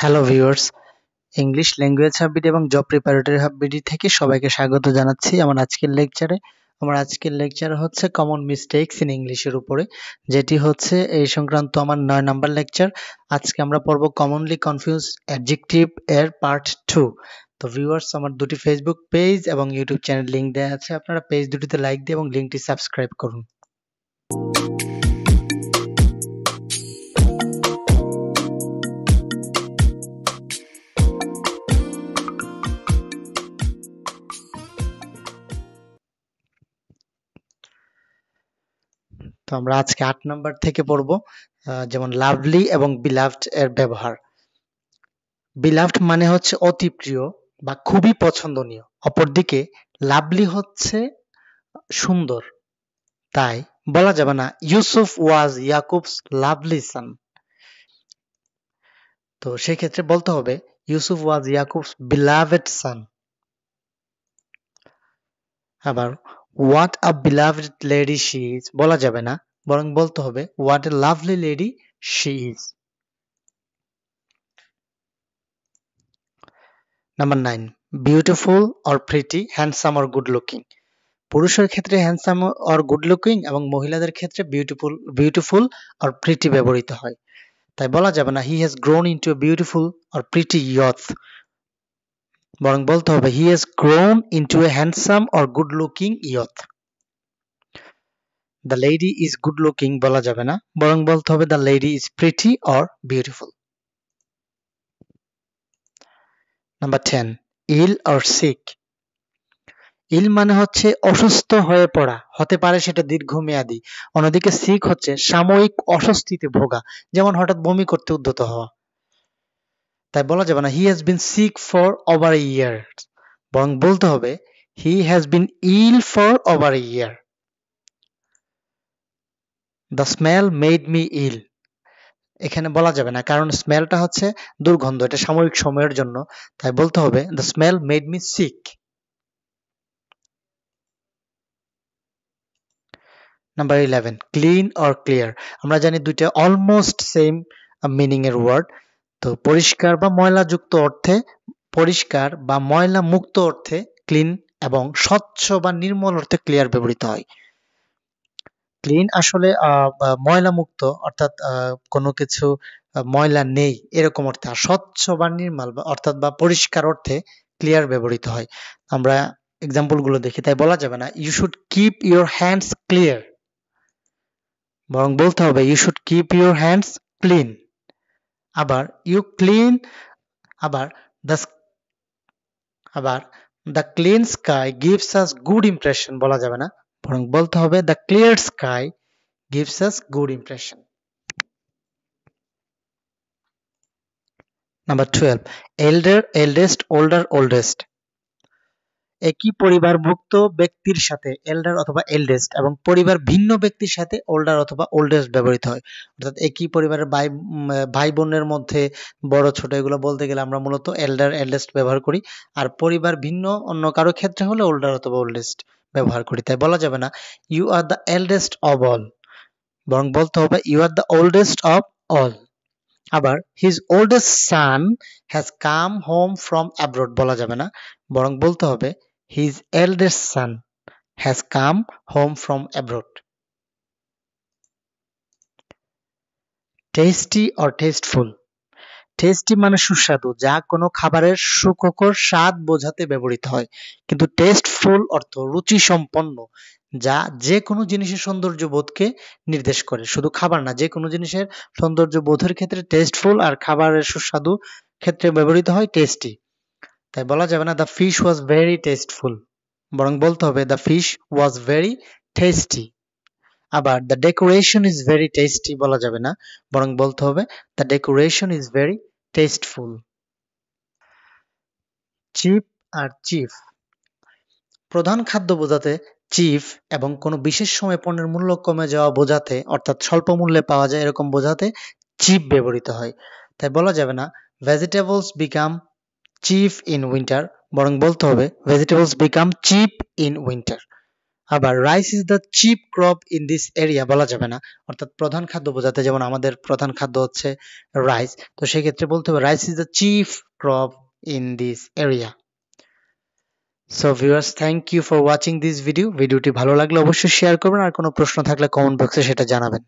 Hello viewers English language হাববিডি এবং job preparatory হাববিডি থেকে সবাইকে স্বাগত জানাচ্ছি আমার আজকের লেকচারে আমার আজকের লেকচার হচ্ছে কমন মিস্টেক্স ইন ইংলিশের উপরে যেটি হচ্ছে এই সংক্রান্ত আমার নয় নাম্বার লেকচার আজকে আমরা পড়ব কমনলি কনফিউজ অ্যাডজেক্টিভ এর পার্ট টু তো ভিউয়ার্স আমার দুটি ফেসবুক পেজ এবং ইউটিউব চ্যানেল লিঙ্ক দেওয়া আছে আপনারা পেজ দুটিতে লাইক দিয়ে এবং লিঙ্কটি সাবস্ক্রাইব করুন তো আমরা আজকে আট নাম্বার থেকে পড়ব যেমন লাভলি এবং বিলাভড এর ব্যবহার বিলাভড মানে হচ্ছে অতি প্রিয় বা খুবই পছন্দনীয় অপরদিকে লাভলি হচ্ছে সুন্দর তাই বলা যাবে না ইউসুফ ওয়াজ ইয়াকুবস লাভলি সান তো সেক্ষেত্রে বলতে হবে ইউসুফ ওয়াজ ইয়াকুবস বিলাভেড সান আবার what a beloved lady she is বলা যাবে না বরং বলতে হবে what a lovely lady she is number nine beautiful or pretty handsome or good looking পুরুষের ক্ষেত্রে হ্যান্ডসাম অর গুড লুকিং এবং মহিলাদের ক্ষেত্রে বিউটিফুল বিউটিফুল অর প্রিটি ব্যবহৃত হয় তাই বলা যাবে না he has grown into beautiful or pretty youth বরং বলতে হবে he has grown into a handsome or good looking youth the lady is good looking বলা যাবে না বরং বলতে হবে the lady is pretty or beautiful number ten ill or sick ill মানে হচ্ছে অসুস্থ হয়ে পড়া হতে পারে সেটা দীর্ঘমেয়াদী অন্যদিকে সিক হচ্ছে সাময়িক অস্বস্তিতে ভোগা যেমন হঠাৎ বমি করতে উদ্যত হওয়া তাই বলা যাবে না he has been sick for over year বরং বলতে হবে he has been ill for over year the smell made me ill এখানে বলা যাবে না কারণ স্মেলটা হচ্ছে দুর্গন্ধ এটা সাময়িক সময়ের জন্য তাই বলতে হবে the smell made me sick number eleven clean or clear আমরা জানি দুইটা অলমোস্ট সেম মিনিং এর ওয়ার্ড তো পরিষ্কার বা ময়লাযুক্ত অর্থে পরিষ্কার বা ময়লা মুক্ত অর্থে ক্লিন এবং স্বচ্ছ বা নির্মল অর্থে ক্লিয়ার ব্যবহৃত হয় ক্লিন আসলে ময়লা মুক্ত অর্থাৎ কোনো কিছু ময়লা নেই এরকম অর্থে আর স্বচ্ছ বা নির্মল অর্থাৎ বা পরিষ্কার অর্থে ক্লিয়ার ব্যবহৃত হয় আমরা এক্সাম্পলগুলো দেখি তাই বলা যাবে না you should keep your hands clear বরং বলতে হবে you should keep your hands clean আবার ইউ ক্লিন আবার দ্য আবার the clean sky gives us good impression বলা যাবে না বরং বলতে হবে the clear sky gives us good impression number twelve elder eldest older oldest একই পরিবারভুক্ত ব্যক্তির সাথে এল্ডার অথবা এল্ডেস্ট এবং পরিবার ভিন্ন ব্যক্তির সাথে ওল্ডার অথবা ওল্ডেস্ট ব্যবহৃত হয় অর্থাৎ একই পরিবারের ভাই ভাই বোনের মধ্যে বড় ছোট এগুলো বলতে গেলে আমরা মূলত এল্ডার এল্ডেস্ট ব্যবহার করি আর পরিবার ভিন্ন অন্য কারো ক্ষেত্রে হলে ওল্ডার অথবা ওল্ডেস্ট ব্যবহার করি তাই বলা যাবে না you are the eldest of all বরং বলতে হবে you are the oldest of all আবার his oldest son has come home from abroad বলা যাবে না বরং বলতে হবে His eldest son has come home from abroad. Tasty or tasteful tasty মানে সুস্বাদু যা কোনো খাবারের সুকোকর স্বাদ বোঝাতে ব্যবহৃত হয় কিন্তু টেস্টফুল অর্থ রুচি সম্পন্ন যা যে কোনো জিনিসের সৌন্দর্য বোধকে নির্দেশ করে শুধু খাবার না যে কোনো জিনিসের সৌন্দর্য বোধের ক্ষেত্রে টেস্টফুল আর খাবারের সুস্বাদু ক্ষেত্রে ব্যবহৃত হয় টেস্টি তাই বলা যাবে না the fish was very tasteful বরং বলতে হবে the fish was very tasty আবার the decoration is very tasty বলা যাবে না বরং বলতে হবে the decoration is very tasteful cheap আর চিফ প্রধান খাদ্য বোঝাতে চিফ এবং কোনো বিশেষ সময় পণ্যের মূল্য কমে যাওয়া বোঝাতে অর্থাৎ স্বল্প মূল্যে পাওয়া যায় এরকম বোঝাতে চিপ ব্যবহৃত হয় তাই বলা যাবে না vegetables become cheap in winter বরং বলতে হবে vegetables become cheap in winter আবার rice is the chip crop in this area বলা যাবে না অর্থাৎ প্রধান খাদ্য বোঝাতে যেমন আমাদের প্রধান খাদ্য হচ্ছে রাইস তো সেই ক্ষেত্রে বলতে হবে rice is the chip crop in this area so viewers thank you for watching this video ভিডিওটি ভালো লাগলে অবশ্যই শেয়ার করবেন আর কোনো প্রশ্ন থাকলে কমেন্ট বক্সে সেটা জানাবেন